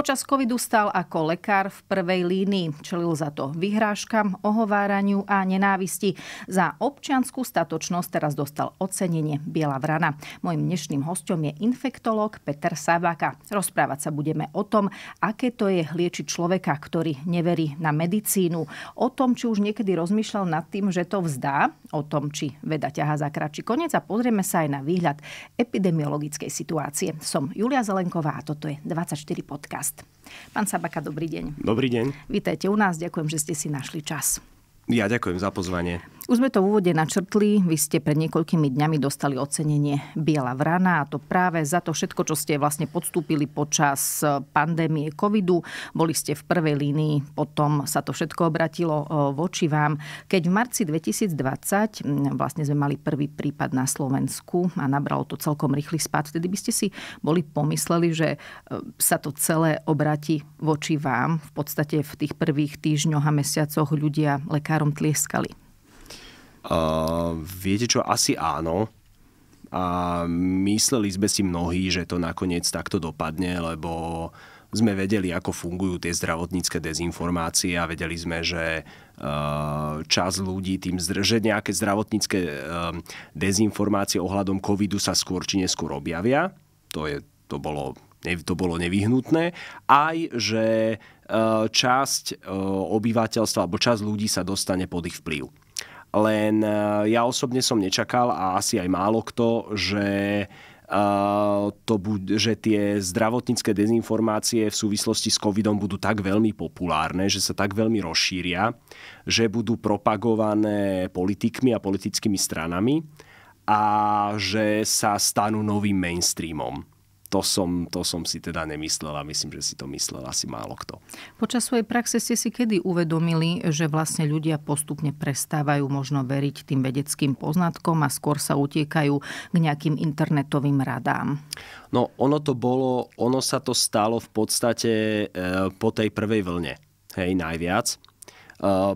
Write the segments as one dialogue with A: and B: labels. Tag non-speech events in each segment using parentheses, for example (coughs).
A: Počas covidu stal ako lekár v prvej línii. Čelil za to vyhrážkam, ohováraniu a nenávisti. Za občianskú statočnosť teraz dostal ocenenie Biela vrana. Mojím dnešným hostom je infektológ Peter Sabaka. Rozprávať sa budeme o tom, aké to je liečiť človeka, ktorý neverí na medicínu. O tom, či už niekedy rozmýšľal nad tým, že to vzdá, o tom, či veda ťaha za kratší koniec a pozrieme sa aj na výhľad epidemiologickej situácie. Som Julia Zelenková a toto je 24 podcast. Pán Sabaka, dobrý deň.
B: Dobrý deň.
A: Vítajte u nás, ďakujem, že ste si našli čas.
B: Ja ďakujem za pozvanie.
A: Už sme to v úvode načrtli. Vy ste pred niekoľkými dňami dostali ocenenie Biela vrana a to práve za to všetko, čo ste vlastne podstúpili počas eh, pandémie covidu. Boli ste v prvej línii, potom sa to všetko obratilo eh, voči vám. Keď v marci 2020 hm, vlastne sme mali prvý prípad na Slovensku a nabralo to celkom rýchly spad, vtedy by ste si boli pomysleli, že eh, sa to celé obráti voči vám. V podstate v tých prvých týždňoch a mesiacoch ľudia lekárom tlieskali.
B: Uh, viete čo, asi áno. A mysleli sme si mnohí, že to nakoniec takto dopadne, lebo sme vedeli, ako fungujú tie zdravotnícke dezinformácie a vedeli sme, že uh, čas ľudí tým, že nejaké zdravotnícke um, dezinformácie ohľadom covidu sa skôr či neskôr objavia. To, je, to, bolo, to bolo nevyhnutné. Aj, že uh, časť uh, obyvateľstva alebo časť ľudí sa dostane pod ich vplyv len e, ja osobne som nečakal a asi aj málo kto, že e, to buď, že tie zdravotnícke dezinformácie v súvislosti s covidom budú tak veľmi populárne, že sa tak veľmi rozšíria, že budú propagované politikmi a politickými stranami a že sa stanú novým mainstreamom to som, to som si teda nemyslela. Myslím, že si to myslel asi málo kto.
A: Počas svojej praxe ste si kedy uvedomili, že vlastne ľudia postupne prestávajú možno veriť tým vedeckým poznatkom a skôr sa utiekajú k nejakým internetovým radám?
B: No, ono to bolo, ono sa to stalo v podstate e, po tej prvej vlne. Hej, najviac. E,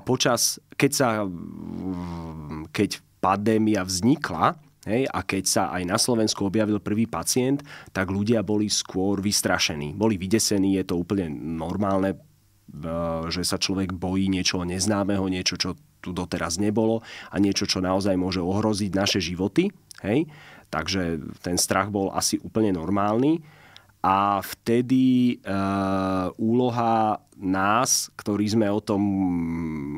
B: počas, keď sa, keď pandémia vznikla, Hej? A keď sa aj na Slovensku objavil prvý pacient, tak ľudia boli skôr vystrašení. Boli vydesení, je to úplne normálne, že sa človek bojí niečo neznámeho, niečo, čo tu doteraz nebolo a niečo, čo naozaj môže ohroziť naše životy. Hej? Takže ten strach bol asi úplne normálny. A vtedy e, úloha nás, ktorí sme o tom,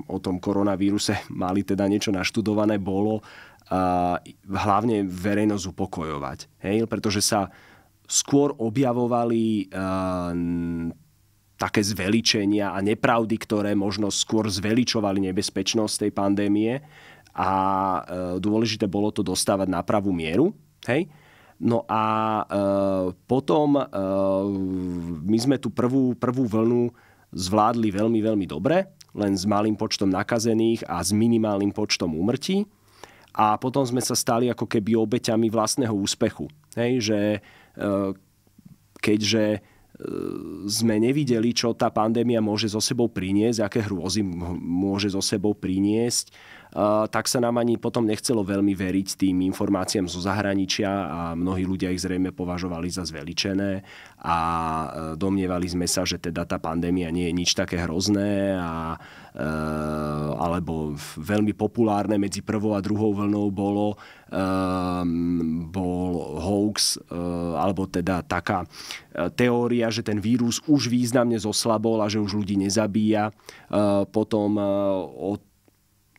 B: o tom koronavíruse (laughs) mali teda niečo naštudované, bolo hlavne verejnosť upokojovať. Hej? Pretože sa skôr objavovali eh, také zveličenia a nepravdy, ktoré možno skôr zveličovali nebezpečnosť tej pandémie a eh, dôležité bolo to dostávať na pravú mieru. Hej? No a eh, potom my sme tú prvú, prvú vlnu zvládli veľmi, veľmi dobre, len s malým počtom nakazených a s minimálnym počtom úmrtí a potom sme sa stali ako keby obeťami vlastného úspechu. Hej, že e, keďže e, sme nevideli, čo tá pandémia môže zo sebou priniesť, aké hrôzy môže zo sebou priniesť Eh, tak sa nám ani potom nechcelo veľmi veriť tým informáciám zo zahraničia a mnohí ľudia ich zrejme považovali za zveličené a eh, domnievali sme sa, že teda tá pandémia nie je nič také hrozné a eh, alebo veľmi populárne medzi prvou a druhou vlnou bolo ehm, bol hoax alebo teda taká teória, že ten vírus už významne zoslabol a že už ľudí nezabíja. Potom od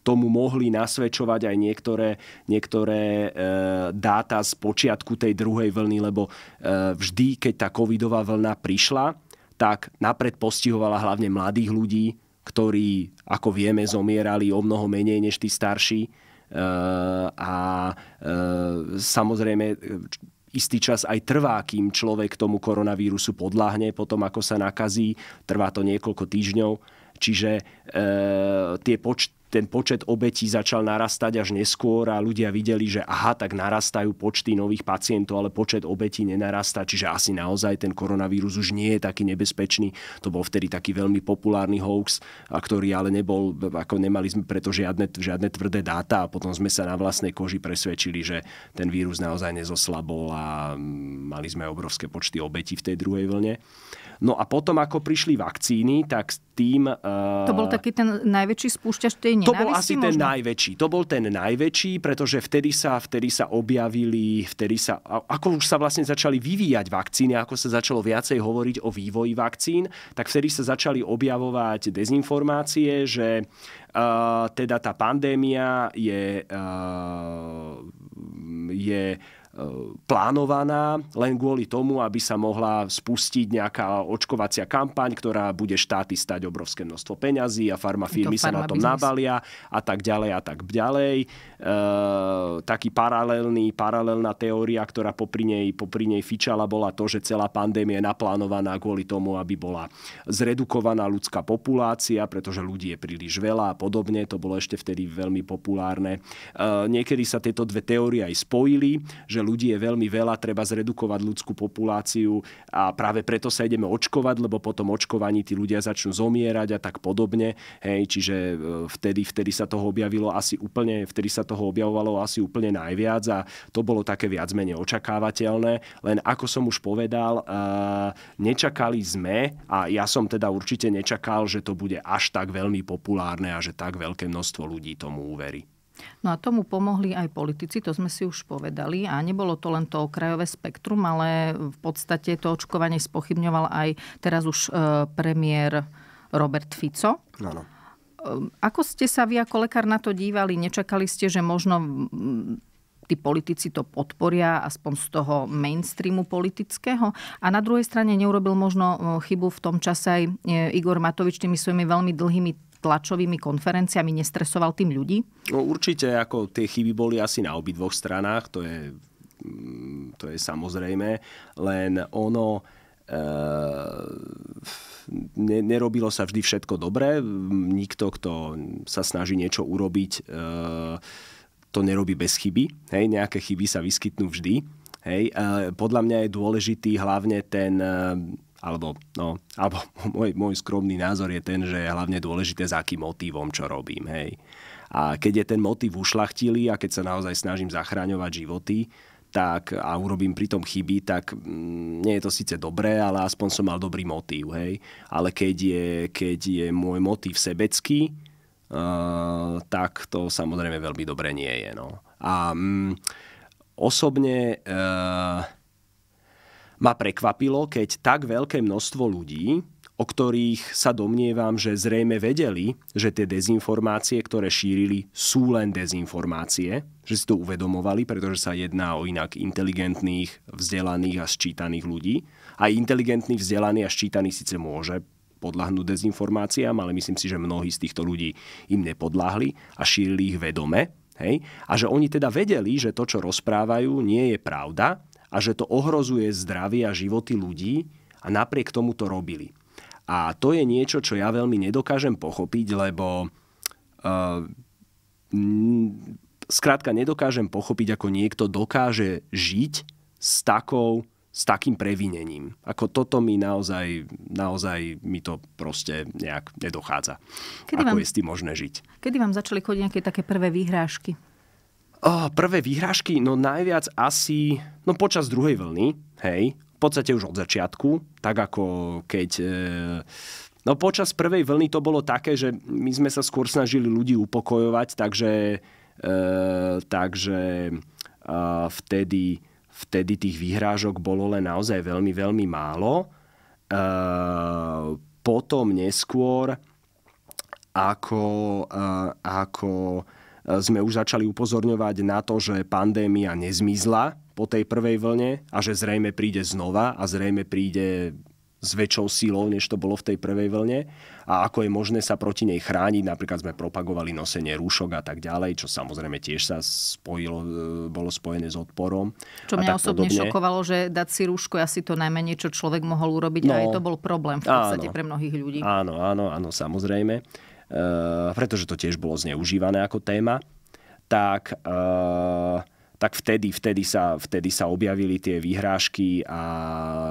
B: tomu mohli nasvedčovať aj niektoré, niektoré e, dáta z počiatku tej druhej vlny, lebo e, vždy, keď tá covidová vlna prišla, tak napred postihovala hlavne mladých ľudí, ktorí, ako vieme, zomierali o mnoho menej než tí starší. E, a e, samozrejme istý čas aj trvá, kým človek tomu koronavírusu podláhne, potom ako sa nakazí, trvá to niekoľko týždňov. Čiže e, tie poč- ten počet obetí začal narastať až neskôr a ľudia videli, že aha, tak narastajú počty nových pacientov, ale počet obetí nenarastá, čiže asi naozaj ten koronavírus už nie je taký nebezpečný. To bol vtedy taký veľmi populárny hoax, a ktorý ale nebol, ako nemali sme preto žiadne, žiadne tvrdé dáta a potom sme sa na vlastnej koži presvedčili, že ten vírus naozaj nezoslabol a mm, mali sme obrovské počty obetí v tej druhej vlne. No a potom, ako prišli vakcíny, tak s tým... Uh... To bol eh,
A: taký ten najväčší spúšťač tej nenávisti? To bol asi možno? ten
B: najväčší. To bol ten najväčší, pretože vtedy sa, vtedy sa objavili, vtedy sa, ako už sa vlastne začali vyvíjať vakcíny, ako sa začalo viacej hovoriť o vývoji vakcín, tak vtedy sa začali objavovať dezinformácie, že uh, teda tá pandémia je, uh, je plánovaná len kvôli tomu, aby sa mohla spustiť nejaká očkovacia kampaň, ktorá bude štáty stať obrovské množstvo peňazí a farmafirmy sa na tom biznes. nabalia a tak ďalej a tak ďalej. E, taký paralelný, paralelná teória, ktorá popri nej, popri nej fičala, bola to, že celá pandémia je naplánovaná kvôli tomu, aby bola zredukovaná ľudská populácia, pretože ľudí je príliš veľa a podobne. To bolo ešte vtedy veľmi populárne. E, niekedy sa tieto dve teórie aj spojili, že ľudí je veľmi veľa, treba zredukovať ľudskú populáciu a práve preto sa ideme očkovať, lebo potom očkovaní tí ľudia začnú zomierať a tak podobne. Hej, čiže e, vtedy, vtedy sa toho objavilo asi úplne, vtedy sa toho objavovalo asi úplne najviac a to bolo také viac menej očakávateľné. Len ako som už povedal, e, nečakali sme a ja som teda určite nečakal, že to bude až tak veľmi populárne a že tak veľké množstvo ľudí tomu uverí.
A: No a tomu pomohli aj politici, to sme si už povedali. A nebolo to len to okrajové spektrum, ale v podstate to očkovanie spochybňoval aj teraz už e, premiér Robert Fico. Áno. E, ako ste sa vy ako lekár na to dívali? Nečakali ste, že možno tí politici to podporia, aspoň z toho mainstreamu politického. A na druhej strane neurobil možno e, chybu v tom čase aj Igor Matovič tými svojimi veľmi dlhými tlačovými konferenciami nestresoval tým ľudí?
B: No určite, ako tie chyby boli asi na obidvoch stranách, to je, mm, to je samozrejme, len ono... e, nerobilo sa vždy všetko dobre. Nikto, kto sa snaží niečo urobiť, eh, to nerobí bez chyby. Hej, nejaké chyby sa vyskytnú vždy. Hej, eh, podľa mňa je dôležitý hlavne ten alebo, no, (laughs) alebo môj, môj skromný názor je ten, že je hlavne dôležité, za akým motivom, čo robím. Hej. A keď je ten motív ušlachtilý a keď sa naozaj snažím zachráňovať životy, tak a urobím pritom chyby, tak mm, nie je to síce dobré, ale aspoň som mal dobrý motív, hej. Ale keď je, keď je môj motív sebecký, uh, tak to samozrejme veľmi dobre nie je, no. A mm, osobne uh, ma prekvapilo, keď tak veľké množstvo ľudí, o ktorých sa domnievam, že zrejme vedeli, že tie dezinformácie, ktoré šírili, sú len dezinformácie, že si to uvedomovali, pretože sa jedná o inak inteligentných, vzdelaných a sčítaných ľudí. A inteligentný, vzdelaný a ščítaný síce môže podľahnúť dezinformáciám, ale myslím si, že mnohí z týchto ľudí im nepodláhli a šírili ich vedome. Hej? A že oni teda vedeli, že to, čo rozprávajú, nie je pravda a že to ohrozuje zdravie a životy ľudí a napriek tomu to robili. A to je niečo, čo ja veľmi nedokážem pochopiť, lebo uh, skrátka nedokážem pochopiť, ako niekto dokáže žiť s takou s takým previnením. Ako toto mi naozaj, naozaj mi to proste nejak nedochádza. Kedy ako vám, je s tým možné žiť.
A: Kedy vám začali chodiť nejaké také prvé výhrážky?
B: Oh, prvé výhrážky, no najviac asi no počas druhej vlny, hej, v podstate už od začiatku, tak ako keď... E, no počas prvej vlny to bolo také, že my sme sa skôr snažili ľudí upokojovať, takže, e, takže e, vtedy, vtedy tých výhrážok bolo len naozaj veľmi, veľmi málo. E, potom neskôr ako, e, ako sme už začali upozorňovať na to, že pandémia nezmizla po tej prvej vlne a že zrejme príde znova a zrejme príde s väčšou sílou, než to bolo v tej prvej vlne a ako je možné sa proti nej chrániť. Napríklad sme propagovali nosenie rúšok a tak ďalej, čo samozrejme tiež sa spojilo, e, bolo spojené s odporom. Čo mňa osobne podobne. šokovalo,
A: že dať si rúško je asi to najmenej, čo človek mohol urobiť no, a aj to bol problém v podstate áno, pre mnohých ľudí.
B: Áno, áno, áno, samozrejme. Eh, pretože to tiež bolo zneužívané ako téma, tak, eh, tak vtedy, vtedy, sa, vtedy sa objavili tie výhrážky a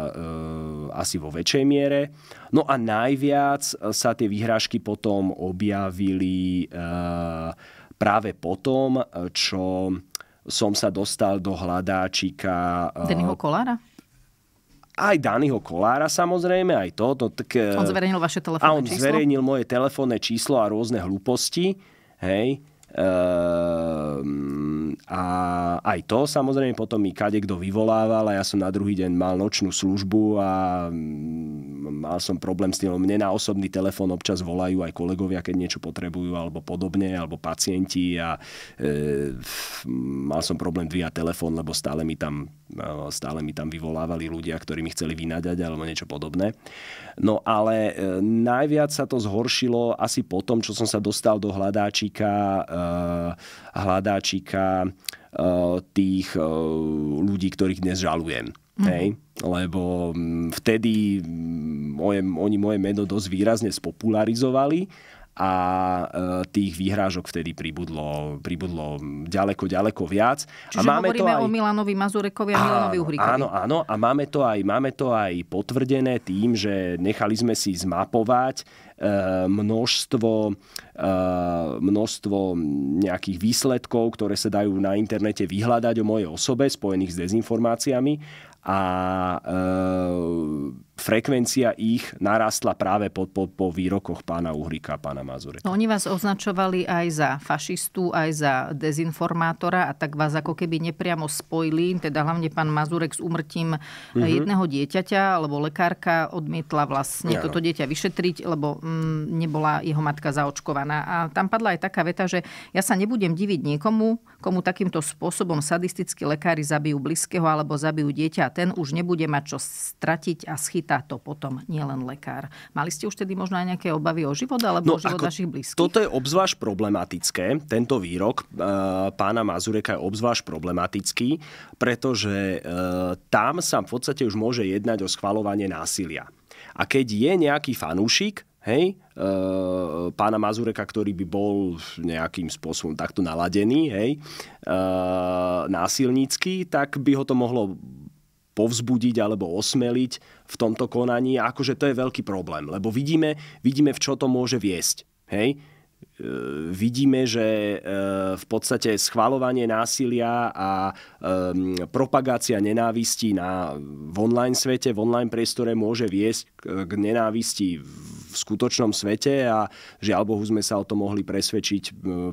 B: eh, asi vo väčšej miere. No a najviac sa tie výhrážky potom objavili práve potom, čo som sa dostal do hľadáčika... Dennyho Kolára? aj Daniho Kolára samozrejme, aj to. to tak, e, on zverejnil
A: vaše telefónne číslo. A on číslo? zverejnil
B: moje telefónne číslo a rôzne hlúposti. Hej. Ehm, a aj to samozrejme potom mi kade kto vyvolával a ja som na druhý deň mal nočnú službu a mm, mal som problém s tým, mne na osobný telefón občas volajú aj kolegovia, keď niečo potrebujú alebo podobne, alebo pacienti a e, mal som problém dvíjať telefón, lebo stále mi tam, e, stále mi tam vyvolávali ľudia, ktorí mi chceli vynadať alebo niečo podobné. No ale e, najviac sa to zhoršilo asi po tom, čo som sa dostal do hľadáčika, e, hľadáčika e, tých e, ľudí, ktorých dnes žalujem. Mm. Hej, lebo mm, vtedy mm, moje, oni moje meno dosť výrazne spopularizovali a e, tých výhrážok vtedy pribudlo, pribudlo mm, ďaleko, ďaleko viac. Čiže a máme hovoríme to aj... o
A: Milanovi Mazurekovi a, a Milanovi Uhrikovi. Áno,
B: áno, a máme to, aj, máme to aj potvrdené tým, že nechali sme si zmapovať e, množstvo, e, množstvo nejakých výsledkov, ktoré sa dajú na internete vyhľadať o mojej osobe spojených s dezinformáciami a e, frekvencia ich narastla práve po, po, po výrokoch pána Uhrika a pána Mazureka.
A: No, oni vás označovali aj za fašistu, aj za dezinformátora a tak vás ako keby nepriamo spojili, teda hlavne pán Mazurek s umrtím mm-hmm. jedného dieťaťa, lebo lekárka odmietla vlastne ja, toto dieťa vyšetriť, lebo mm, nebola jeho matka zaočkovaná. A tam padla aj taká veta, že ja sa nebudem diviť niekomu, komu takýmto spôsobom sadistickí lekári zabijú blízkeho alebo zabijú dieťa a ten už nebude mať čo stratiť a schytať číta to potom nielen lekár. Mali ste už tedy možno aj nejaké obavy o život alebo no, o život ako, vašich blízkych?
B: Toto je obzvlášť problematické. Tento výrok e, pána Mazureka je obzvlášť problematický, pretože e, tam sa v podstate už môže jednať o schvalovanie násilia. A keď je nejaký fanúšik, hej, e, pána Mazureka, ktorý by bol nejakým spôsobom takto naladený, hej, e, násilnícky, tak by ho to mohlo povzbudiť alebo osmeliť v tomto konaní. A akože to je veľký problém, lebo vidíme, vidíme v čo to môže viesť. Hej? E, vidíme, že e, v podstate schvalovanie násilia a propagácia nenávisti na, v online svete, v online priestore môže viesť k nenávisti v skutočnom svete a žiaľ Bohu sme sa o to mohli presvedčiť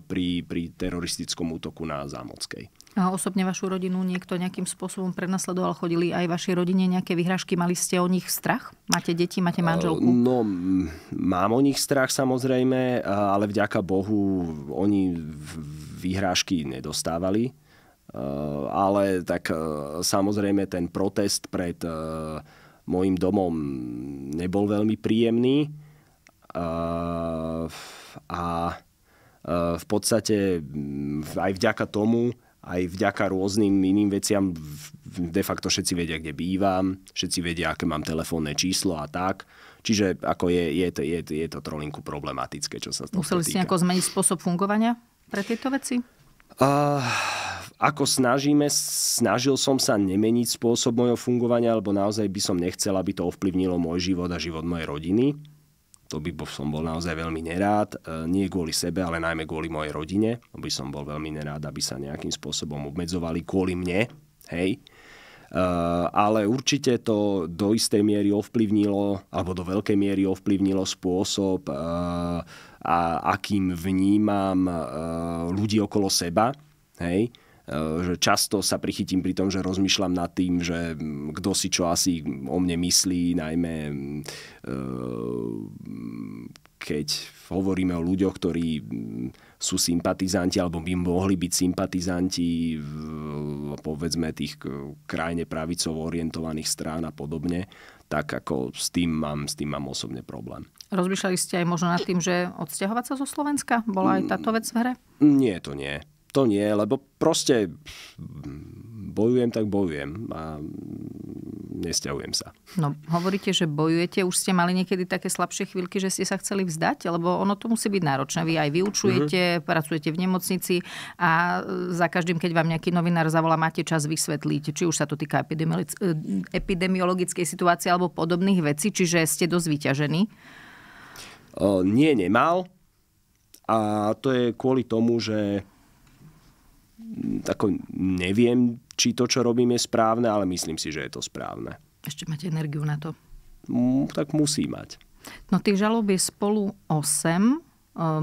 B: pri, pri teroristickom útoku na Zámockej
A: osobne vašu rodinu niekto nejakým spôsobom prenasledoval? Chodili aj vašej rodine nejaké vyhražky? Mali ste o nich strach? Máte deti, máte e, manželku?
B: No, mám o nich strach samozrejme, e, ale vďaka Bohu oni vyhrážky nedostávali. E, ale tak samozrejme ten protest pred môjim domom nebol veľmi príjemný. A v podstate aj vďaka tomu aj vďaka rôznym iným veciam de facto všetci vedia, kde bývam, všetci vedia, aké mám telefónne číslo a tak. Čiže ako je, je, to, je, je to trolinku problematické, čo sa Museli ste nejako
A: zmeniť spôsob fungovania pre tieto veci?
B: Uh, ako snažíme, snažil som sa nemeniť spôsob mojho fungovania, lebo naozaj by som nechcel, aby to ovplyvnilo môj život a život mojej rodiny to by som bol naozaj veľmi nerád. E, nie kvôli sebe, ale najmä kvôli mojej rodine. By som bol veľmi nerád, aby sa nejakým spôsobom obmedzovali kvôli mne. Hej. E, ale určite to do istej miery ovplyvnilo, alebo do veľkej miery ovplyvnilo spôsob, e, a akým vnímam ľudí okolo seba. Hej? že často sa prichytím pri tom, že rozmýšľam nad tým, že kto si čo asi o mne myslí, najmä keď hovoríme o ľuďoch, ktorí mm, sú sympatizanti alebo by mohli byť sympatizanti v, povedzme tých krajne pravicovo orientovaných strán a podobne, tak ako s tým mám, s tým mám osobne problém.
A: Rozmýšľali ste aj možno nad tým, že odsťahovať sa zo Slovenska? Bola aj táto vec v hre?
B: Nie, to nie. To nie, lebo proste mm, bojujem, tak bojujem. A nesťahujem sa.
A: No, hovoríte, že bojujete. Už ste mali niekedy také slabšie chvíľky, že ste sa chceli vzdať? Lebo ono to musí byť náročné. Vy aj vyučujete, mm-hmm. pracujete v nemocnici a e, za každým, keď vám nejaký novinár zavolá, máte čas vysvetliť, či už sa to týka e, epidemiologickej situácie alebo podobných vecí, čiže ste dosť vyťažení.
B: O, nie, nemal. A to je kvôli tomu, že ako neviem, či to, čo robím, je správne, ale myslím si, že je to správne.
A: Ešte máte energiu na to?
B: Mm, tak musí mať.
A: No tých žalob je spolu 8. E,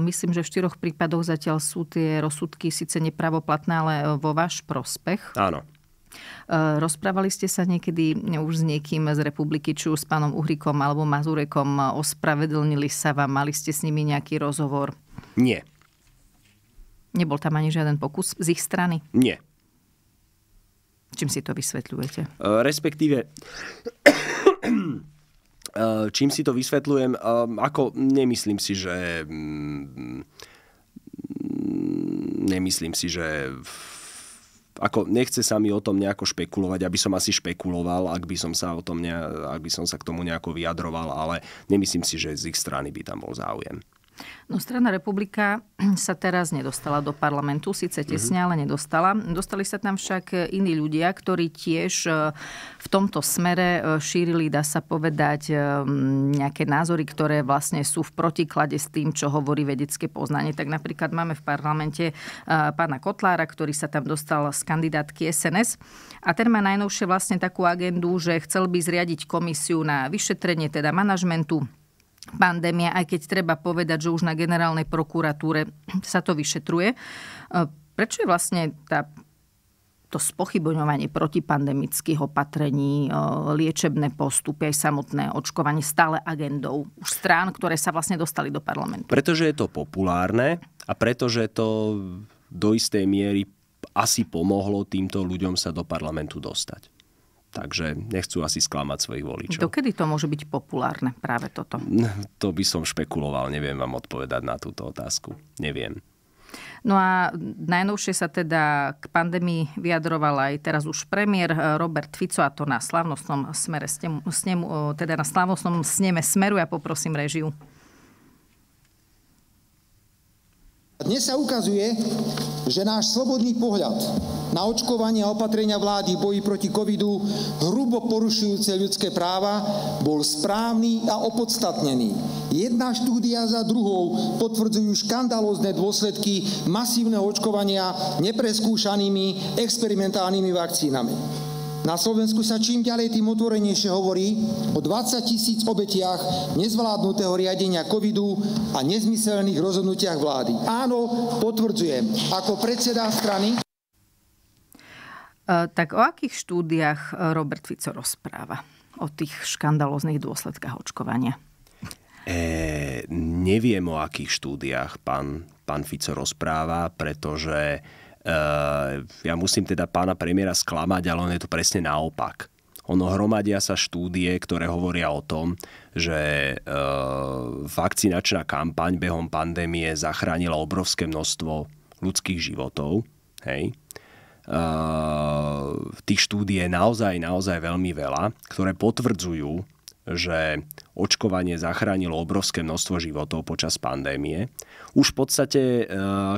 A: myslím, že v štyroch prípadoch zatiaľ sú tie rozsudky síce nepravoplatné, ale e, vo váš prospech. Áno. E, rozprávali ste sa niekedy už s niekým z republiky, či už s pánom Uhrikom alebo Mazurekom, ospravedlnili sa vám, mali ste s nimi nejaký rozhovor? Nie. Nebol tam ani žiaden pokus z ich strany? Nie. Čím si to vysvetľujete?
B: E, respektíve, (coughs) e, čím si to vysvetľujem, e, ako nemyslím si, že... Mm, nemyslím si, že ako nechce sa mi o tom nejako špekulovať, aby som asi špekuloval, ak by som sa, o tom ne, ak by som sa k tomu nejako vyjadroval, ale nemyslím si, že z ich strany by tam bol záujem.
A: No strana republika (clears throat) sa teraz nedostala do parlamentu, síce mhm. tesne, ale nedostala. Dostali sa tam však e, iní ľudia, ktorí tiež e, v tomto smere e, šírili, dá sa povedať, nejaké názory, ktoré vlastne sú v protiklade s tým, čo hovorí vedecké poznanie. Tak napríklad máme v parlamente pána Kotlára, ktorý sa tam dostal z kandidátky SNS a ten má najnovšie vlastne takú agendu, že chcel by zriadiť komisiu na vyšetrenie teda manažmentu pandémia, aj keď treba povedať, že už na generálnej prokuratúre sa to vyšetruje. E, prečo je vlastne tá to spochybňovanie protipandemických opatrení, e, liečebné postupy, aj samotné očkovanie stále agendou už strán, ktoré sa vlastne dostali do parlamentu.
B: Pretože je to populárne a pretože to do istej miery asi pomohlo týmto ľuďom sa do parlamentu dostať. Takže nechcú asi sklamať svojich voličov.
A: Dokedy to môže byť populárne práve toto?
B: To by som špekuloval, neviem vám odpovedať na túto otázku. Neviem.
A: No a najnovšie sa teda k pandémii vyjadroval aj teraz už premiér eh, Robert Fico a to na slavnostnom smere snemu, eh, teda na slavnostnom sneme Smeru. Ja poprosím režiu. Dnes sa ukazuje, že náš slobodný
B: pohľad na očkovanie a opatrenia vlády boji proti covidu hrubo porušujúce ľudské práva bol správny a opodstatnený. Jedna štúdia za druhou potvrdzujú škandalózne dôsledky masívneho očkovania nepreskúšanými experimentálnymi vakcínami. Na Slovensku sa čím ďalej tým otvorenejšie hovorí o 20 tisíc obetiach nezvládnutého riadenia covidu a
A: nezmyselných
B: rozhodnutiach vlády. Áno, potvrdzujem, ako predseda strany...
A: E, tak o akých štúdiách e, Robert Fico rozpráva? O tých škandalozných dôsledkách očkovania?
B: E, neviem, o akých štúdiách pán, pán Fico rozpráva, pretože Eh, ja musím teda pána premiéra sklamať, ale on je to presne naopak. Ono hromadia sa štúdie, ktoré hovoria o tom, že e, vakcinačná kampaň behom pandémie zachránila obrovské množstvo ľudských životov. Hej. E, tých štúdie je naozaj, naozaj veľmi veľa, ktoré potvrdzujú že očkovanie zachránilo obrovské množstvo životov počas pandémie. Už v podstate, e,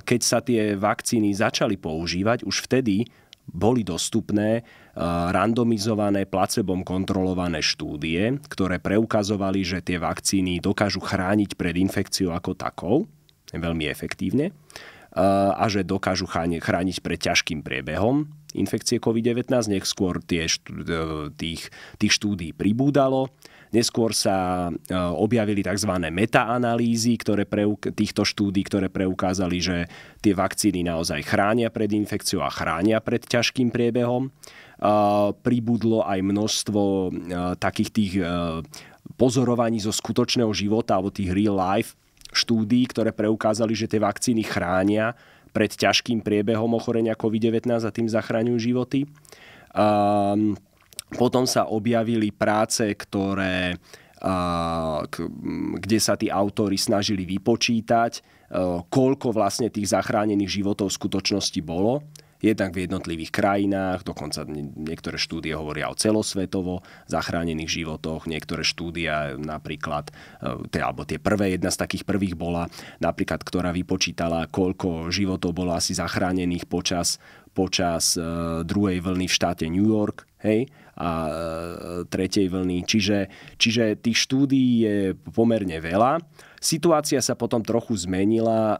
B: keď sa tie vakcíny začali používať, už vtedy boli dostupné e, randomizované, placebom kontrolované štúdie, ktoré preukazovali, že tie vakcíny dokážu chrániť pred infekciou ako takou, veľmi efektívne, e, a že dokážu chrániť pred ťažkým priebehom infekcie COVID-19, nech skôr tie, tých, tých štúdí pribúdalo Neskôr sa e, objavili tzv. metaanalýzy ktoré preuk- týchto štúdí, ktoré preukázali, že tie vakcíny naozaj chránia pred infekciou a chránia pred ťažkým priebehom. E, pribudlo aj množstvo e, takých tých pozorovaní zo skutočného života alebo tých real life štúdií, ktoré preukázali, že tie vakcíny chránia pred ťažkým priebehom ochorenia COVID-19 a tým zachraňujú životy. Um, potom sa objavili práce, ktoré kde sa tí autory snažili vypočítať, koľko vlastne tých zachránených životov v skutočnosti bolo jednak v jednotlivých krajinách, dokonca niektoré štúdie hovoria o celosvetovo zachránených životoch, niektoré štúdia napríklad, teda, alebo tie prvé, jedna z takých prvých bola napríklad, ktorá vypočítala, koľko životov bolo asi zachránených počas počas e, druhej vlny v štáte New York, hej, a e, tretej vlny. Čiže, čiže tých štúdií je pomerne veľa. Situácia sa potom trochu zmenila eh,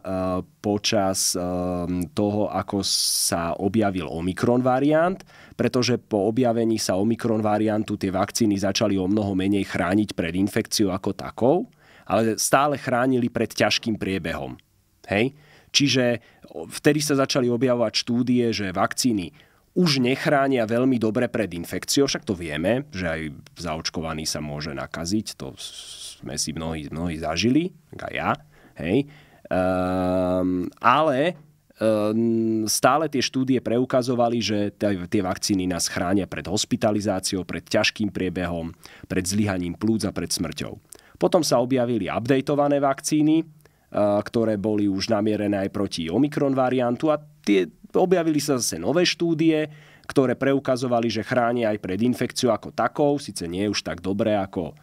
B: počas eh, toho, ako sa objavil Omikron variant, pretože po objavení sa Omikron variantu tie vakcíny začali o mnoho menej chrániť pred infekciou ako takou, ale stále chránili pred ťažkým priebehom. Hej? Čiže vtedy sa začali objavovať štúdie, že vakcíny už nechránia veľmi dobre pred infekciou, však to vieme, že aj zaočkovaný sa môže nakaziť, to sme si mnohí, mnohí zažili, aj ja, hej. Um, ale ehm, stále tie štúdie preukazovali, že tie vakcíny nás chránia pred hospitalizáciou, pred ťažkým priebehom, pred zlyhaním plúc a pred smrťou. Potom sa objavili updateované vakcíny, ehm, ktoré boli už namierené aj proti Omikron variantu a tie Objavili sa zase nové štúdie, ktoré preukazovali, že chráni aj pred infekciou ako takou, síce nie je už tak dobré ako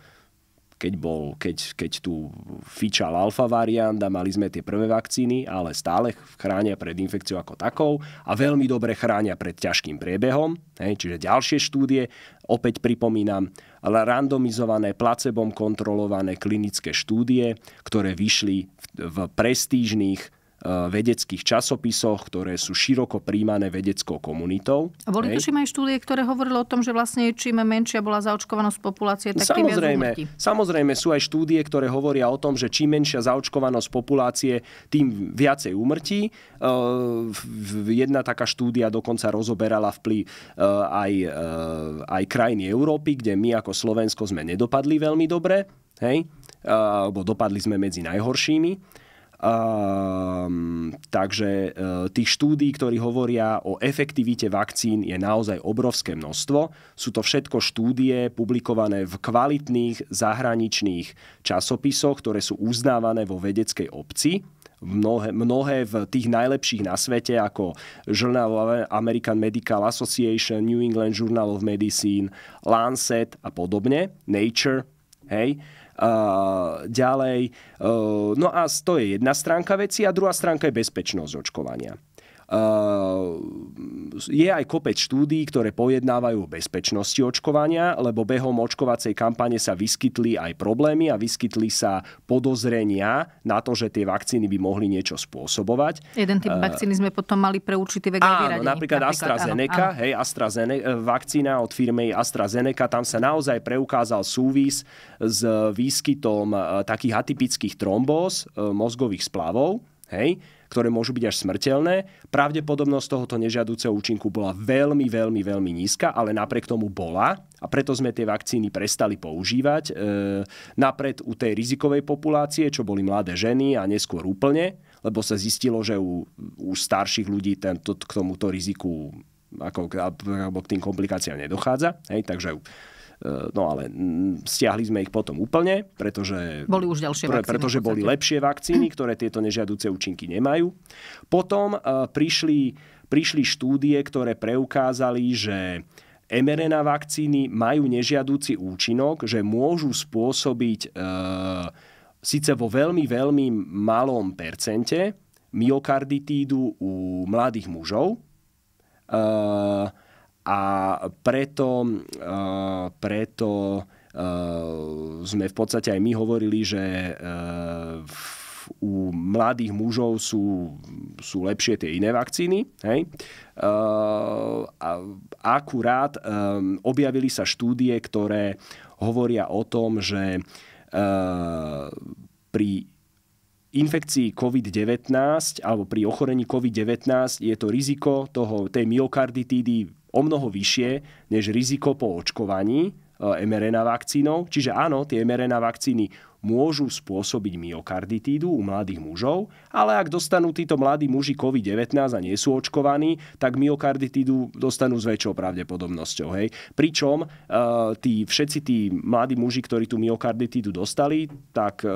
B: keď, bol, keď, keď tu fičal alfa variant a mali sme tie prvé vakcíny, ale stále chránia pred infekciou ako takou a veľmi dobre chránia pred ťažkým priebehom. Hej, čiže ďalšie štúdie, opäť pripomínam, randomizované, placebom kontrolované klinické štúdie, ktoré vyšli v, v prestížnych Eh, vedeckých časopisoch, ktoré sú široko príjmané vedeckou komunitou. A boli tuším
A: aj štúdie, ktoré hovorili o tom, že vlastne čím menšia bola zaočkovanosť populácie, tak samozrejme, tým
B: viac Samozrejme sú aj štúdie, ktoré hovoria o tom, že čím menšia zaočkovanosť populácie, tým viacej úmrtí. Eh, jedna taká štúdia dokonca rozoberala vplyv eh, aj, aj krajiny Európy, kde my ako Slovensko sme nedopadli veľmi dobre. Hej? alebo dopadli sme medzi najhoršími. Um, takže e, tých štúdí, ktorí hovoria o efektivite vakcín, je naozaj obrovské množstvo. Sú to všetko štúdie publikované v kvalitných zahraničných časopisoch, ktoré sú uznávané vo vedeckej obci mnohé, mnohé v tých najlepších na svete, ako of American Medical Association, New England Journal of Medicine, Lancet a podobne, Nature, hej, ďalej. E, no a to je jedna stránka veci a druhá stránka je bezpečnosť očkovania. Ehm, je aj kopec štúdií, ktoré pojednávajú o bezpečnosti očkovania, lebo behom očkovacej kampane sa vyskytli aj problémy a vyskytli sa podozrenia na to, že tie vakcíny by mohli niečo spôsobovať. Jeden typ ehm, vakcíny
A: sme potom mali pre určitý vek áno, napríklad, napríklad AstraZeneca, áno, áno. hej,
B: AstraZeneca, eh, vakcína od firmy AstraZeneca, tam sa naozaj preukázal súvis s výskytom eh, takých atypických trombóz eh, mozgových splavov, hej, ktoré môžu byť až smrteľné. Pravdepodobnosť tohoto nežiaduceho účinku bola veľmi, veľmi, veľmi nízka, ale napriek tomu bola a preto sme tie vakcíny prestali používať. E, napred u tej rizikovej populácie, čo boli mladé ženy a neskôr úplne, lebo sa zistilo, že u, u starších ľudí tento, k tomuto riziku ako, alebo k tým komplikáciám nedochádza. Hej, takže Eh, no ale mm, stiahli sme ich potom úplne, pretože boli, už ďalšie pre, pretože boli lepšie vakcíny, ktoré tieto nežiaduce účinky nemajú. Potom eh, prišli, prišli štúdie, ktoré preukázali, že mRNA vakcíny majú nežiaduci účinok, že môžu spôsobiť e, síce vo veľmi, veľmi malom percente myokarditídu u mladých mužov, e, a preto, preto sme v podstate aj my hovorili, že u mladých mužov sú, sú lepšie tie iné vakcíny. Hej? akurát objavili sa štúdie, ktoré hovoria o tom, že pri infekcii COVID-19 alebo pri ochorení COVID-19 je to riziko toho, tej myokarditídy o mnoho vyššie než riziko po očkovaní eh, mRNA vakcínou. Čiže áno, tie mRNA vakcíny môžu spôsobiť myokarditídu u mladých mužov, ale ak dostanú títo mladí muži COVID-19 a nie sú očkovaní, tak myokarditídu dostanú s väčšou pravdepodobnosťou. Hej. Pričom e, tí, všetci tí mladí muži, ktorí tú myokarditídu dostali, tak e,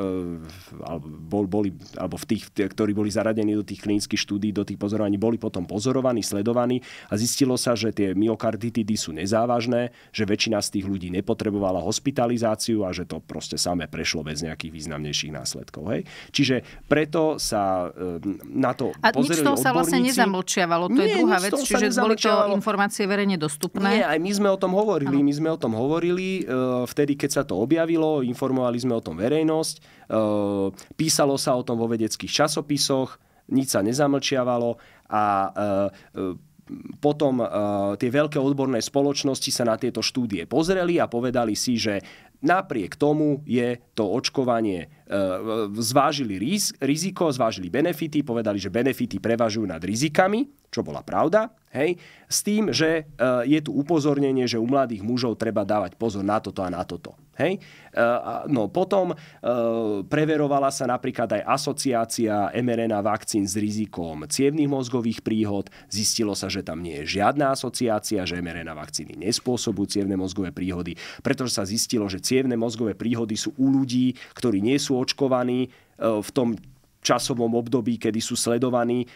B: alebo, bol, boli, alebo v tých, ktorí boli zaradení do tých klinických štúdí, do tých pozorovaní, boli potom pozorovaní, sledovaní a zistilo sa, že tie myokarditídy sú nezávažné, že väčšina z tých ľudí nepotrebovala hospitalizáciu a že to proste samé prešlo bez bez nejakých významnejších následkov. Hej? Čiže preto sa ehm, na to A nič z toho sa vlastne nezamlčiavalo, to Nie, je druhá vec, čiže boli to
A: informácie verejne dostupné. Nie, aj
B: my sme o tom hovorili, ano. my sme o tom hovorili, e, vtedy keď sa to objavilo, informovali sme o tom verejnosť, e, písalo sa o tom vo vedeckých časopisoch, nič sa nezamlčiavalo a e, e potom uh, tie veľké odborné spoločnosti sa na tieto štúdie pozreli a povedali si, že napriek tomu je to očkovanie, uh, zvážili riz, riziko, zvážili benefity, povedali, že benefity prevažujú nad rizikami čo bola pravda, hej, s tým, že e, je tu upozornenie, že u mladých mužov treba dávať pozor na toto a na toto. Hej? E, no potom e, preverovala sa napríklad aj asociácia mRNA vakcín s rizikom cievných mozgových príhod. Zistilo sa, že tam nie je žiadna asociácia, že mRNA vakcíny nespôsobujú cievne mozgové príhody, pretože sa zistilo, že cievne mozgové príhody sú u ľudí, ktorí nie sú očkovaní v tom časovom období, kedy sú sledovaní e,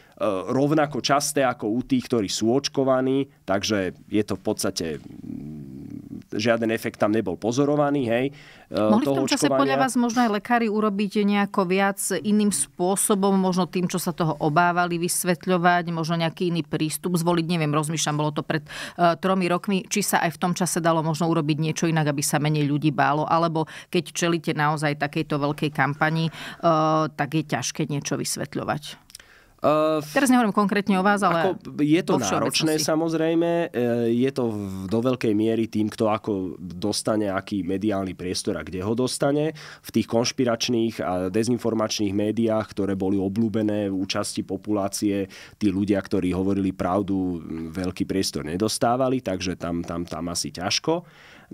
B: rovnako časté ako u tých, ktorí sú očkovaní, takže je to v podstate žiaden efekt tam nebol pozorovaný. Hej, e, Mohli v tom čase podľa vás
A: možno aj lekári urobiť nejako viac iným spôsobom, možno tým, čo sa toho obávali vysvetľovať, možno nejaký iný prístup zvoliť, neviem, rozmýšľam, bolo to pred uh, tromi rokmi, či sa aj v tom čase dalo možno urobiť niečo inak, aby sa menej ľudí bálo, alebo keď čelíte naozaj takejto veľkej kampani, uh, tak je ťažké niečo vysvetľovať. Uh, Teraz nehovorím konkrétne o vás, ale... Ako, je to náročné
B: samozrejme, ehm, je to v do veľkej miery tým, kto ako dostane aký mediálny priestor a kde ho dostane. V tých konšpiračných a dezinformačných médiách, ktoré boli obľúbené v účasti populácie, tí ľudia, ktorí hovorili pravdu, veľký priestor nedostávali, takže tam, tam, tam asi ťažko.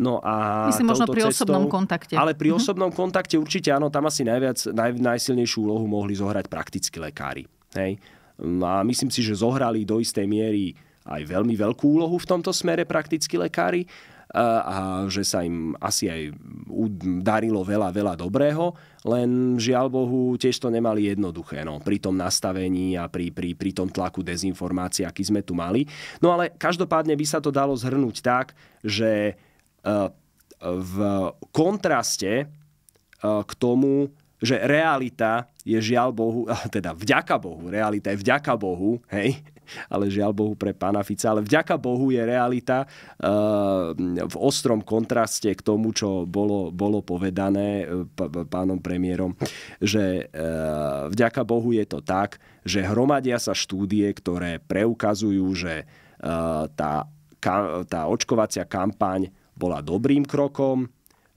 B: No a Myslím možno pri cestou, osobnom kontakte. Ale pri uh osobnom kontakte určite áno, tam asi najviac, naj, najsilnejšiu úlohu mohli zohrať praktickí lekári Hej. No a myslím si, že zohrali do istej miery aj veľmi veľkú úlohu v tomto smere prakticky lekári a že sa im asi aj darilo veľa, veľa dobrého, len žiaľ Bohu tiež to nemali jednoduché no, pri tom nastavení a pri, pri, pri tom tlaku dezinformácií, aký sme tu mali. No ale každopádne by sa to dalo zhrnúť tak, že e, e, v kontraste e, k tomu, že realita je žiaľ Bohu, (laughs) teda vďaka Bohu, realita je vďaka Bohu, hej, (laughs) ale žiaľ Bohu pre pána Fica, ale vďaka Bohu je realita eh, v ostrom kontraste k tomu, čo bolo, bolo povedané eh, pánom premiérom, že eh, vďaka Bohu je to tak, že hromadia sa štúdie, ktoré preukazujú, že tá, ka, tá očkovacia kampaň bola dobrým krokom,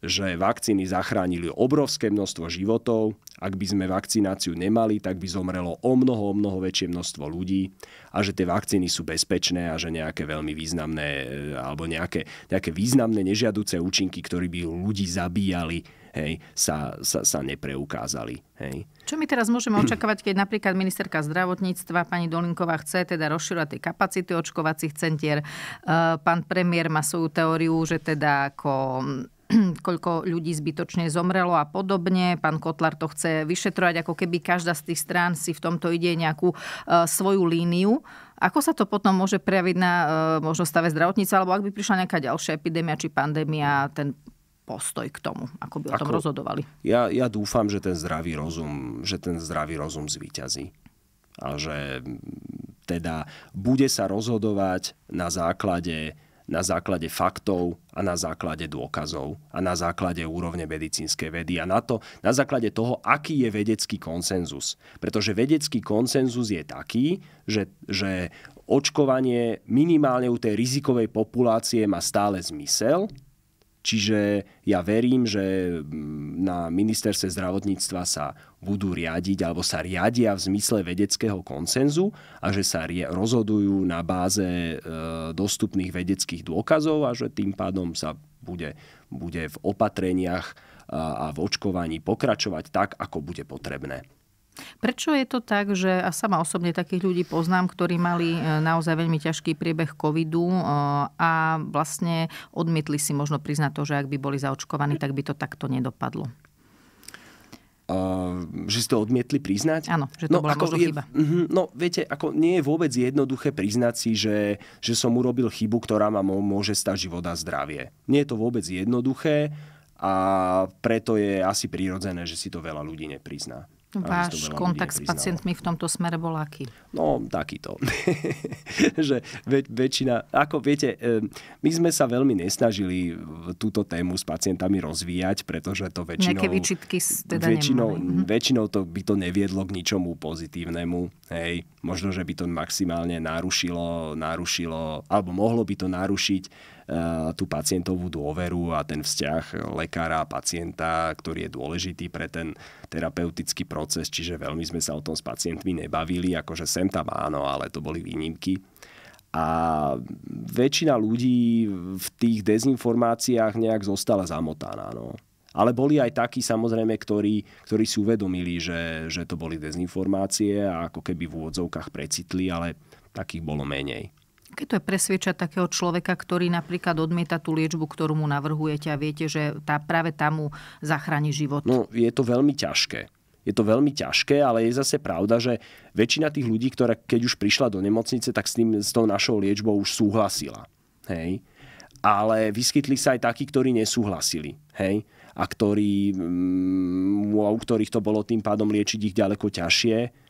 B: že vakcíny zachránili obrovské množstvo životov. Ak by sme vakcináciu nemali, tak by zomrelo o mnoho, o mnoho väčšie množstvo ľudí a že tie vakcíny sú bezpečné a že nejaké veľmi významné e, alebo nejaké, nejaké významné nežiaduce účinky, ktorí by ľudí zabíjali, hej, sa, sa, sa nepreukázali. Hej.
A: Čo my teraz môžeme (clears throat) očakávať, keď napríklad ministerka zdravotníctva pani Dolinková chce teda rozširovať tie kapacity očkovacích centier. E, pán premiér má svoju teóriu, že teda ako (clears throat) koľko ľudí zbytočne zomrelo a podobne. Pán Kotlar to chce vyšetrovať, ako keby každá z tých strán si v tomto ide nejakú e, svoju líniu. Ako sa to potom môže prejaviť na e, možno stave zdravotníca, alebo ak by prišla nejaká ďalšia epidémia či pandémia, ten postoj k tomu, ako by o ako, tom rozhodovali?
B: Ja, ja dúfam, že ten zdravý rozum, že ten zdravý rozum zvýťazí. A že teda bude sa rozhodovať na základe na základe faktov a na základe dôkazov a na základe úrovne medicínskej vedy a na, to, na základe toho, aký je vedecký konsenzus. Pretože vedecký konsenzus je taký, že, že očkovanie minimálne u tej rizikovej populácie má stále zmysel, Čiže ja verím, že mm, na ministerstve zdravotníctva sa budú riadiť alebo sa riadia v zmysle vedeckého konsenzu a že sa rozhodujú na báze e, dostupných vedeckých dôkazov a že tým pádom sa bude, bude v opatreniach a v očkovaní pokračovať tak, ako bude potrebné.
A: Prečo je to tak, že a sama osobne takých ľudí poznám, ktorí mali e, naozaj veľmi ťažký priebeh covidu e, a vlastne odmietli si možno priznať to, že ak by boli zaočkovaní, tak by to takto nedopadlo?
B: Uh, že si to odmietli
A: priznať? Áno, že to no, bola ako možno je, chyba.
B: Mhm, no viete, ako nie je vôbec jednoduché priznať si, že, že som urobil chybu, ktorá ma môže stať život a zdravie. Nie je to vôbec jednoduché a preto je asi prirodzené, že si to veľa ľudí neprizná. Váš kontakt s pacientmi
A: v tomto smere bol aký?
B: No, takýto. (laughs) že väč, väčšina, ako viete, my sme sa veľmi nesnažili túto tému s pacientami rozvíjať, pretože to väčšinou... Nejaké výčitky
A: teda väčšinou, mhm.
B: väčšinou to by to neviedlo k ničomu pozitívnemu. Hej, možno, že by to maximálne narušilo, narušilo alebo mohlo by to narušiť Eh, tú pacientovú dôveru a ten vzťah lekára a pacienta, ktorý je dôležitý pre ten terapeutický proces, čiže veľmi sme sa o tom s pacientmi nebavili, akože sem tam áno, ale to boli výnimky. A väčšina ľudí v tých dezinformáciách nejak zostala zamotaná. No. Ale boli aj takí samozrejme, ktorí, ktorí si uvedomili, že, že to boli dezinformácie a ako keby v úvodzovkách precitli, ale takých bolo menej.
A: Aké to je presviečať takého človeka, ktorý napríklad odmieta tú liečbu, ktorú mu navrhujete a viete, že tá, práve tam mu zachráni život?
B: No, je to veľmi ťažké. Je to veľmi ťažké, ale je zase pravda, že väčšina tých ľudí, ktorá keď už prišla do nemocnice, tak s, tým, s tou našou liečbou už súhlasila. Hej. Ale vyskytli sa aj takí, ktorí nesúhlasili. Hej a ktorí, mm, u ktorých to bolo tým pádom liečiť ich ďaleko ťažšie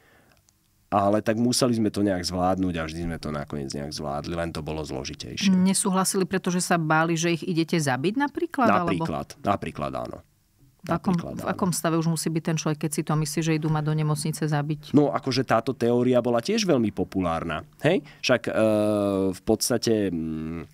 B: ale tak museli sme to nejak zvládnuť a vždy sme to nakoniec nejak zvládli, len to bolo zložitejšie.
A: Nesúhlasili, pretože sa báli, že ich idete zabiť napríklad? Napríklad,
B: alebo... napríklad áno.
A: V akom, v akom stave už musí byť ten človek, keď si to myslí, že idú ma do nemocnice zabiť?
B: No, akože táto teória bola tiež veľmi populárna. Hej? Však e, v podstate mm,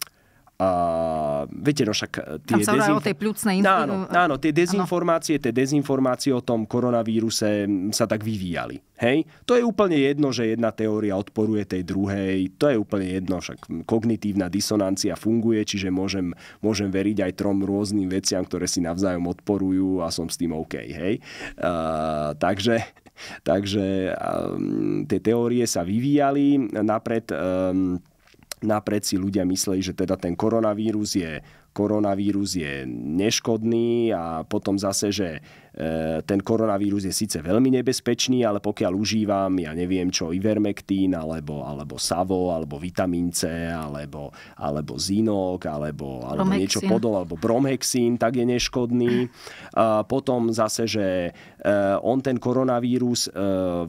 B: Uh, viete, no však eh, tie, Tam sa dezinfo- o tej
A: pľucnej... áno,
B: eh, áno, tie dezinformácie, tie dezinformácie o tom koronavíruse mm, sa tak vyvíjali. Hej? To je úplne jedno, že jedna teória odporuje tej druhej, to je úplne jedno, však mm, kognitívna disonancia funguje, čiže môžem, môžem veriť aj trom rôznym veciam, ktoré si navzájom odporujú a som s tým OK. Hej? Uh, takže takže um, tie teórie sa vyvíjali napred um, napred si ľudia mysleli, že teda ten koronavírus je, koronavírus je neškodný a potom zase, že E, ten koronavírus je síce veľmi nebezpečný, ale pokiaľ užívam, ja neviem čo, ivermektín, alebo, alebo savo, alebo vitamín C, alebo, alebo zinok, alebo, alebo niečo podol, alebo bromhexín, tak je neškodný. A potom zase, že e, on ten koronavírus e,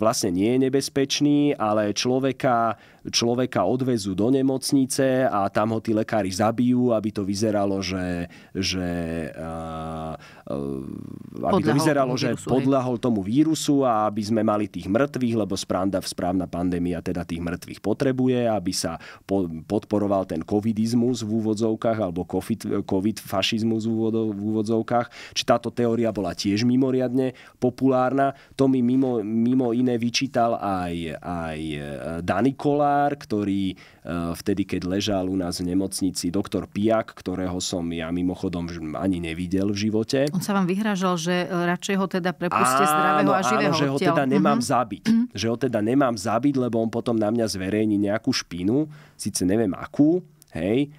B: vlastne nie je nebezpečný, ale človeka, človeka odvezú do nemocnice a tam ho tí lekári zabijú, aby to vyzeralo, že, že uh, aby podľahol to vyzeralo, že vírusu, podľahol tomu vírusu a aby sme mali tých mŕtvych, lebo správna, správna pandémia teda tých mŕtvych potrebuje, aby sa po, podporoval ten covidizmus v úvodzovkách alebo covid, covid fašizmus v, v úvodzovkách. Či táto teória bola tiež mimoriadne populárna. To mi mimo, mimo iné vyčítal aj, aj eh, Dani Kolár, ktorý Eh, vtedy, keď ležal u nás v nemocnici doktor Piak, ktorého som ja mimochodom ani nevidel v živote. On
A: sa vám vyhražal, že eh, radšej ho teda prepuste áno, zdravého a živého áno, že ho teda nemám mm-hmm.
B: zabiť. Mhm. Že ho teda nemám zabiť, lebo on potom na mňa zverejní nejakú špinu, síce neviem akú, hej,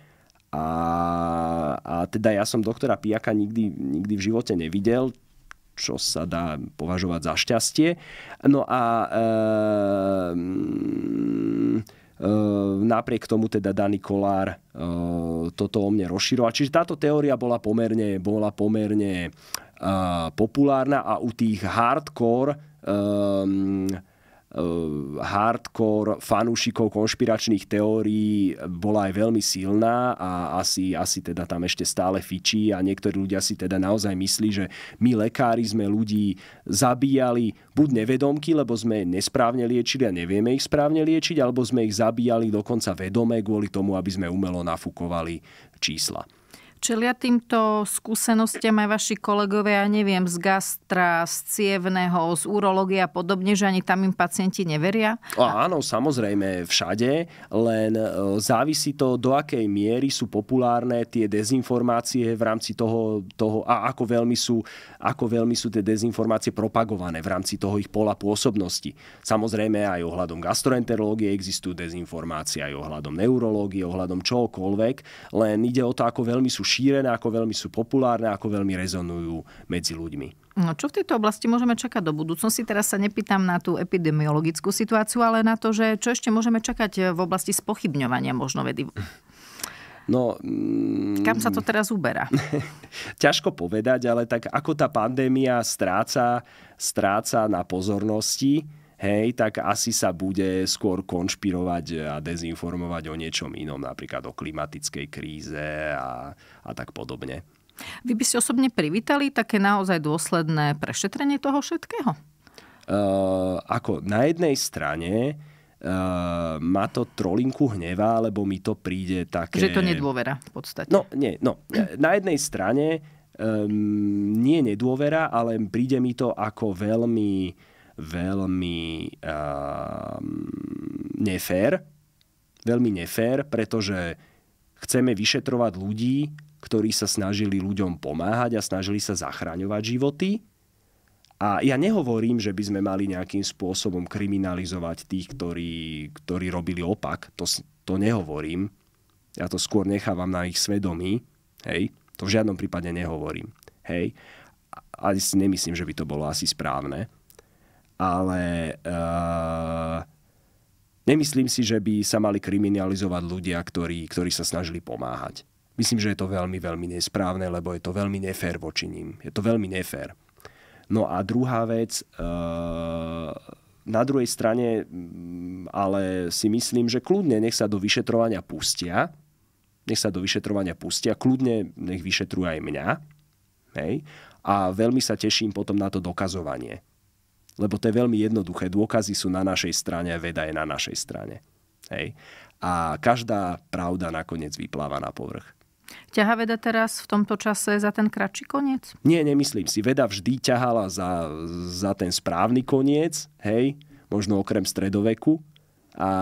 B: a, a teda ja som doktora Pijaka nikdy, nikdy v živote nevidel, čo sa dá považovať za šťastie. No a... E, Ehm, napriek tomu teda Dani Kolár ehm, toto o mne rozširoval. Čiže táto teória bola pomerne, bola pomerne ehm, populárna a u tých hardcore um, Ehm, hardcore fanúšikov konšpiračných teórií bola aj veľmi silná a asi, asi teda tam ešte stále fičí a niektorí ľudia si teda naozaj myslí, že my lekári sme ľudí zabíjali buď nevedomky, lebo sme nesprávne liečili a nevieme ich správne liečiť, alebo sme ich zabíjali dokonca vedome kvôli tomu, aby sme umelo nafúkovali čísla.
A: Čelia týmto skúsenostiam aj vaši kolegovia, ja neviem, z gastra, z cievného, z urológia a podobne, že ani tam im pacienti neveria?
B: O, áno, samozrejme, všade, len e, závisí to, do akej miery sú populárne tie dezinformácie v rámci toho, toho a ako veľmi, sú, ako veľmi sú tie dezinformácie propagované v rámci toho ich pola pôsobnosti. Samozrejme aj ohľadom gastroenterológie existujú dezinformácie, aj ohľadom neurológie, ohľadom čokoľvek, len ide o to, ako veľmi sú šírené, ako veľmi sú populárne, ako veľmi rezonujú medzi ľuďmi.
A: No, čo v tejto oblasti môžeme čakať do budúcnosti? Teraz sa nepýtam na tú epidemiologickú situáciu, ale na to, že čo ešte môžeme čakať eh, v oblasti spochybňovania možno vedy.
B: No, mm, Kam sa to
A: teraz uberá?
B: (laughs) ťažko povedať, ale tak ako tá pandémia stráca, stráca na pozornosti, hej, tak asi sa bude skôr konšpirovať a dezinformovať o niečom inom, napríklad o klimatickej kríze a, a tak podobne.
A: Vy by ste osobne privítali také naozaj dôsledné prešetrenie toho všetkého? E,
B: ako na jednej strane e, uh, ma to trolinku hneva, lebo mi to príde také... Že to nedôvera v podstate. No, nie, no. Na jednej strane e, nie nedôvera, ale príde mi to ako veľmi veľmi uh, nefér. Veľmi nefér, pretože chceme vyšetrovať ľudí, ktorí sa snažili ľuďom pomáhať a snažili sa zachraňovať životy. A ja nehovorím, že by sme mali nejakým spôsobom kriminalizovať tých, ktorí, ktorí robili opak. To, to nehovorím. Ja to skôr nechávam na ich svedomí. Hej. To v žiadnom prípade nehovorím. Hej. A nemyslím, že by to bolo asi správne ale eh, nemyslím si, že by sa mali kriminalizovať ľudia, ktorí, ktorí sa snažili pomáhať. Myslím, že je to veľmi, veľmi nesprávne, lebo je to veľmi nefér voči ním. Je to veľmi nefér. No a druhá vec, eh, na druhej strane, mm, ale si myslím, že kľudne nech sa do vyšetrovania pustia, nech sa do vyšetrovania pustia, kľudne nech vyšetruje aj mňa, hej, a veľmi sa teším potom na to dokazovanie. Lebo to je veľmi jednoduché. Dôkazy sú na našej strane, veda je na našej strane. Hej. A každá pravda nakoniec vypláva na povrch.
A: Ťaha veda teraz v tomto čase za ten kratší koniec?
B: Nie, nemyslím si. Veda vždy ťahala za, za ten správny koniec, hej, možno okrem stredoveku, a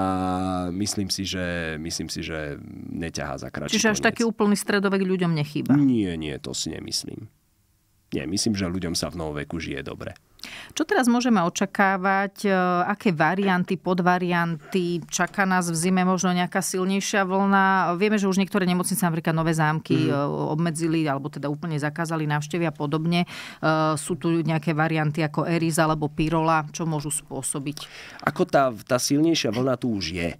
B: myslím si, že, myslím si, že neťahá za kratší Čiže až koniec. taký
A: úplný stredovek ľuďom nechýba?
B: Nie, nie, to si nemyslím. Nie, myslím, že ľuďom sa v novoveku žije dobre.
A: Čo teraz môžeme očakávať? E, aké varianty, podvarianty? Čaká nás v zime možno nejaká silnejšia vlna? Vieme, že už niektoré nemocnice, napríklad Nové zámky, mm. obmedzili alebo teda úplne zakázali návštevy a podobne. E, sú tu nejaké varianty ako Eriza alebo Pirola? Čo môžu spôsobiť?
B: Ako tá, tá silnejšia vlna tu už je?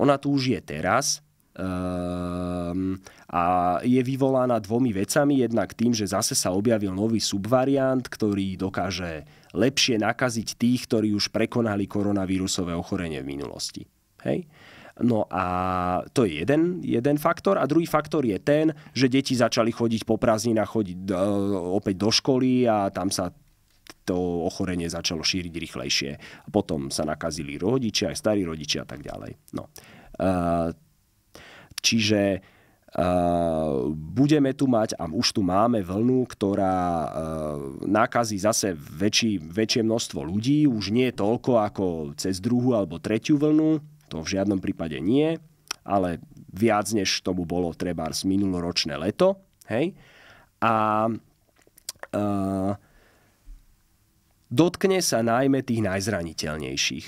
B: Ona tu už je teraz Um, a je vyvolaná dvomi vecami. Jednak tým, že zase sa objavil nový subvariant, ktorý dokáže lepšie nakaziť tých, ktorí už prekonali koronavírusové ochorenie v minulosti. Hej? No a to je jeden, jeden faktor. A druhý faktor je ten, že deti začali chodiť po prázdninách chodiť uh, opäť do školy a tam sa to ochorenie začalo šíriť rýchlejšie. Potom sa nakazili rodičia, aj starí rodičia a tak ďalej. No. Uh, Čiže eh, budeme tu mať a už tu máme vlnu, ktorá nákazí eh, nakazí zase väčší, väčšie množstvo ľudí, už nie toľko ako cez druhú alebo tretiu vlnu, to v žiadnom prípade nie, ale viac než tomu bolo treba z minuloročné leto. Hej? A uh, dotkne sa najmä tých najzraniteľnejších,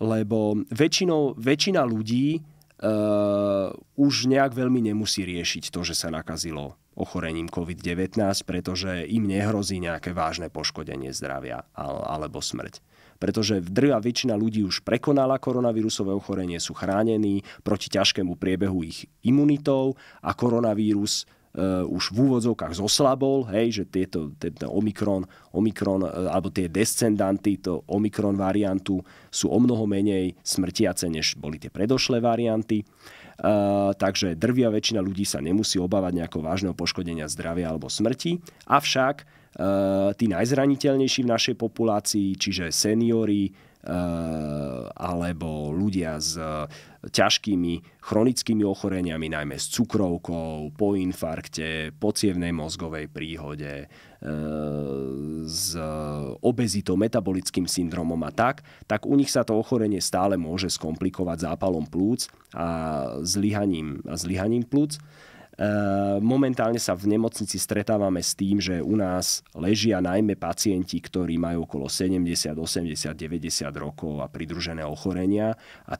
B: lebo väčšinou, väčšina ľudí Eh, už nejak veľmi nemusí riešiť to, že sa nakazilo ochorením COVID-19, pretože im nehrozí nejaké vážne poškodenie zdravia alebo smrť. Pretože drvá väčšina ľudí už prekonala koronavírusové ochorenie, sú chránení proti ťažkému priebehu ich imunitou a koronavírus Eh, už v úvodzovkách zoslabol, hej, že tieto, tento Omikron, Omikron, eh, alebo tie descendanty, to Omikron variantu sú o mnoho menej smrtiace, než boli tie predošlé varianty. Uh, takže drvia väčšina ľudí sa nemusí obávať nejakého vážneho poškodenia zdravia alebo smrti. Avšak uh, tí najzraniteľnejší v našej populácii, čiže seniory uh, alebo ľudia s ťažkými chronickými ochoreniami, najmä s cukrovkou, po infarkte, po cievnej mozgovej príhode, e, s obezitou, metabolickým syndromom a tak, tak u nich sa to ochorenie stále môže skomplikovať zápalom plúc a zlyhaním, a zlyhaním plúc. E, momentálne sa v nemocnici stretávame s tým, že u nás ležia najmä pacienti, ktorí majú okolo 70, 80, 90 rokov a pridružené ochorenia a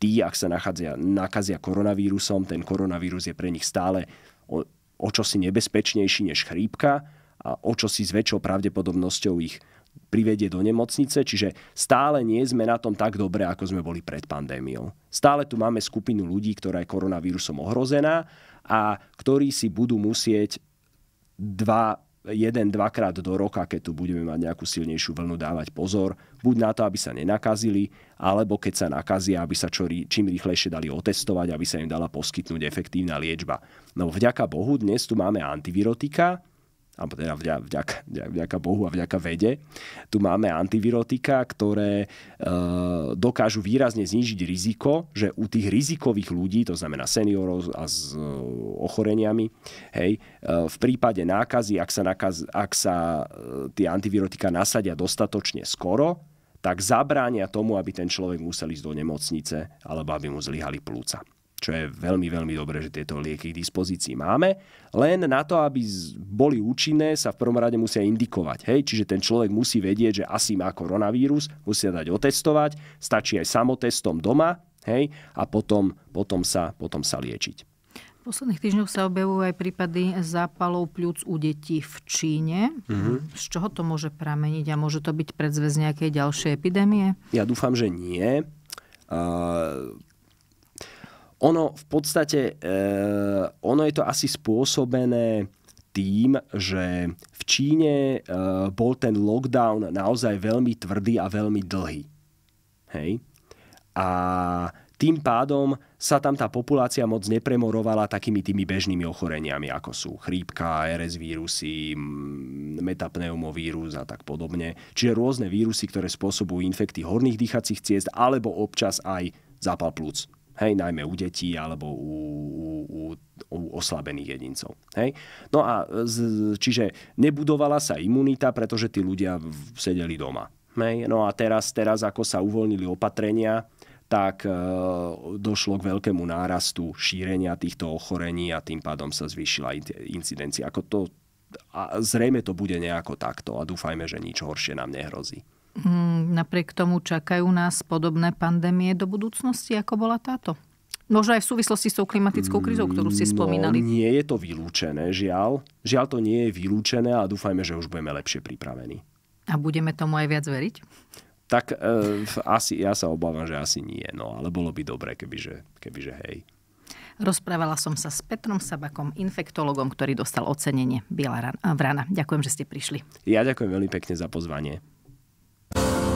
B: tí, ak sa nachádzia, nakazia koronavírusom, ten koronavírus je pre nich stále o, o čosi nebezpečnejší než chrípka a o čosi s väčšou pravdepodobnosťou ich privedie do nemocnice, čiže stále nie sme na tom tak dobre, ako sme boli pred pandémiou. Stále tu máme skupinu ľudí, ktorá je koronavírusom ohrozená a ktorí si budú musieť dva jeden, dvakrát do roka, keď tu budeme mať nejakú silnejšiu vlnu, dávať pozor, buď na to, aby sa nenakazili, alebo keď sa nakazia, aby sa čo, čím rýchlejšie dali otestovať, aby sa im dala poskytnúť efektívna liečba. No vďaka Bohu dnes tu máme antivirotika, alebo teda vďaka, vďaka, vďaka Bohu a vďaka vede, tu máme antivirotika, ktoré e, dokážu výrazne znížiť riziko, že u tých rizikových ľudí, to znamená seniorov a s e, ochoreniami, hej, e, v prípade nákazy, ak sa, nakaz, ak sa e, tie antivirotika nasadia dostatočne skoro, tak zabránia tomu, aby ten človek musel ísť do nemocnice alebo aby mu zlyhali plúca čo je veľmi, veľmi dobré, že tieto lieky k dispozícii máme. Len na to, aby boli účinné, sa v prvom rade musia indikovať. Hej? Čiže ten človek musí vedieť, že asi má koronavírus, musia dať otestovať, stačí aj samotestom doma hej? a potom, potom, sa, potom sa liečiť.
A: V posledných týždňoch sa objavujú aj prípady zápalov pľúc u detí v Číne. Mm-hmm. Z čoho to môže prameniť a môže to byť predzvez nejakej ďalšej epidémie?
B: Ja dúfam, že nie. Uh ono v podstate, eh, ono je to asi spôsobené tým, že v Číne eh, bol ten lockdown naozaj veľmi tvrdý a veľmi dlhý. Hej? A tým pádom sa tam tá populácia moc nepremorovala takými tými bežnými ochoreniami, ako sú chrípka, RS vírusy, metapneumovírus a tak podobne. Čiže rôzne vírusy, ktoré spôsobujú infekty horných dýchacích ciest alebo občas aj zápal plúc. Hej, najmä u detí alebo u, u, u, u oslabených jedincov. Hej? No a z, čiže nebudovala sa imunita, pretože tí ľudia sedeli doma. Hej? No a teraz, teraz, ako sa uvoľnili opatrenia, tak e, došlo k veľkému nárastu šírenia týchto ochorení a tým pádom sa zvýšila incidencia. Ako to, a zrejme to bude nejako takto a dúfajme, že nič horšie nám nehrozí.
A: Mm, napriek tomu čakajú nás podobné pandémie do budúcnosti, ako bola táto? Možno aj v súvislosti s tou klimatickou krizou, ktorú ste mm, no,
B: spomínali. No, nie je to vylúčené, žiaľ. Žiaľ to nie je vylúčené a dúfajme, že už budeme lepšie pripravení.
A: A budeme tomu aj viac veriť?
B: Tak e, asi, ja sa obávam, že asi nie. No, ale bolo by dobre, kebyže, kebyže hej.
A: Rozprávala som sa s Petrom Sabakom, infektologom, ktorý dostal ocenenie Biela vrana. Ďakujem, že ste prišli.
B: Ja ďakujem veľmi pekne za pozvanie. Bye.